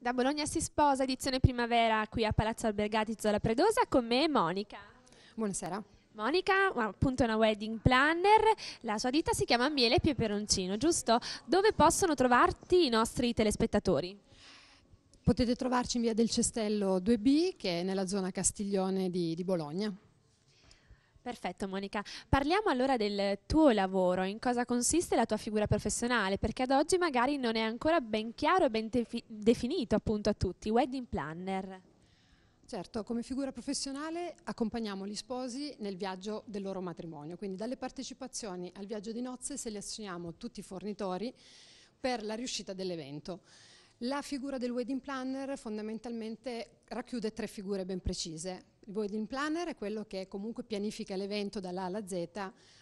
Da Bologna si sposa, edizione primavera qui a Palazzo Albergati Zola Predosa, con me Monica. Buonasera. Monica, appunto una wedding planner, la sua ditta si chiama Miele Pie Peroncino, giusto? Dove possono trovarti i nostri telespettatori? Potete trovarci in via del Cestello 2B, che è nella zona Castiglione di, di Bologna. Perfetto Monica, parliamo allora del tuo lavoro, in cosa consiste la tua figura professionale, perché ad oggi magari non è ancora ben chiaro e ben definito appunto a tutti, wedding planner. Certo, come figura professionale accompagniamo gli sposi nel viaggio del loro matrimonio, quindi dalle partecipazioni al viaggio di nozze selezioniamo tutti i fornitori per la riuscita dell'evento. La figura del wedding planner fondamentalmente racchiude tre figure ben precise. Il wedding planner è quello che comunque pianifica l'evento dalla alla Z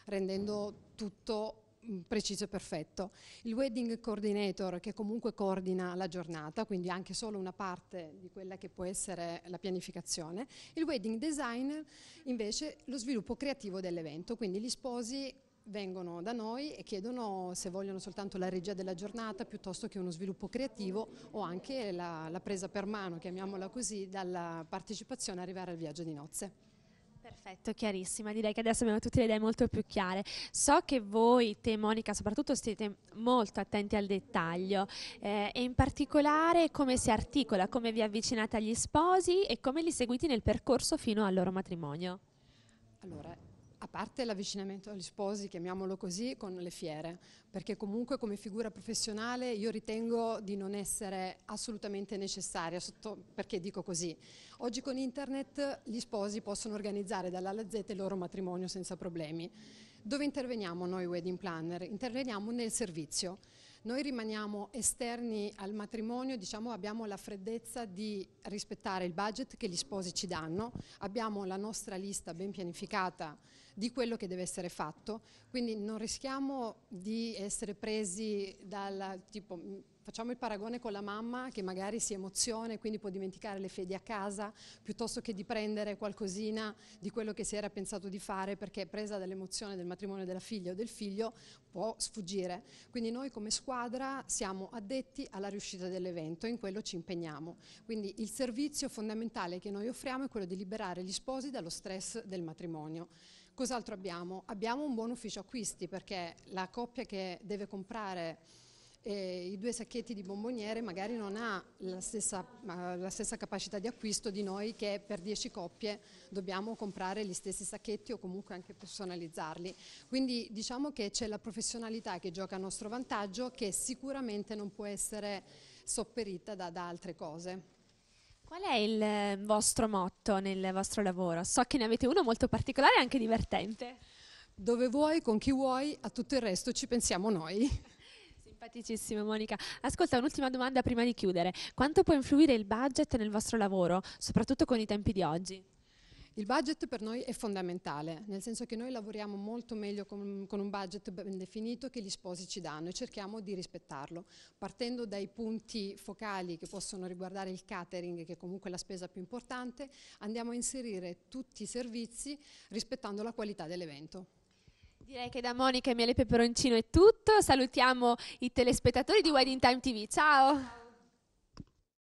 rendendo tutto mm, preciso e perfetto. Il wedding coordinator che comunque coordina la giornata, quindi anche solo una parte di quella che può essere la pianificazione. Il wedding designer invece lo sviluppo creativo dell'evento, quindi gli sposi vengono da noi e chiedono se vogliono soltanto la regia della giornata piuttosto che uno sviluppo creativo o anche la, la presa per mano, chiamiamola così, dalla partecipazione arrivare al viaggio di nozze. Perfetto, chiarissima. Direi che adesso abbiamo tutte le idee molto più chiare. So che voi, te Monica, soprattutto siete molto attenti al dettaglio eh, e in particolare come si articola, come vi avvicinate agli sposi e come li seguite nel percorso fino al loro matrimonio. Allora, a parte l'avvicinamento agli sposi, chiamiamolo così, con le fiere, perché comunque come figura professionale io ritengo di non essere assolutamente necessaria, sotto, perché dico così. Oggi con internet gli sposi possono organizzare dalla alla Z il loro matrimonio senza problemi. Dove interveniamo noi wedding planner? Interveniamo nel servizio. Noi rimaniamo esterni al matrimonio, diciamo abbiamo la freddezza di rispettare il budget che gli sposi ci danno, abbiamo la nostra lista ben pianificata di quello che deve essere fatto, quindi non rischiamo di essere presi dal tipo facciamo il paragone con la mamma che magari si emoziona e quindi può dimenticare le fedi a casa piuttosto che di prendere qualcosina di quello che si era pensato di fare perché presa dall'emozione del matrimonio della figlia o del figlio può sfuggire. Quindi noi come squadra siamo addetti alla riuscita dell'evento, e in quello ci impegniamo. Quindi il servizio fondamentale che noi offriamo è quello di liberare gli sposi dallo stress del matrimonio. Cos'altro abbiamo? Abbiamo un buon ufficio acquisti perché la coppia che deve comprare eh, i due sacchetti di bomboniere magari non ha la stessa, la stessa, capacità di acquisto di noi che per 10 coppie dobbiamo comprare gli stessi sacchetti o comunque anche personalizzarli. Quindi diciamo che c'è la professionalità che gioca a nostro vantaggio che sicuramente non può essere sopperita da, da altre cose. Qual è il eh, vostro motto nel vostro lavoro? So che ne avete uno molto particolare e anche divertente. Dove vuoi, con chi vuoi, a tutto il resto ci pensiamo noi. Simpaticissima Monica. Ascolta, un'ultima domanda prima di chiudere. Quanto può influire il budget nel vostro lavoro, soprattutto con i tempi di oggi? Il budget per noi è fondamentale, nel senso che noi lavoriamo molto meglio con, con, un budget ben definito che gli sposi ci danno e cerchiamo di rispettarlo, partendo dai punti focali che possono riguardare il catering, che è comunque la spesa più importante, andiamo a inserire tutti i servizi rispettando la qualità dell'evento. Direi che da Monica e Miele Peperoncino è tutto. Salutiamo i telespettatori di Wedding Time TV. Ciao.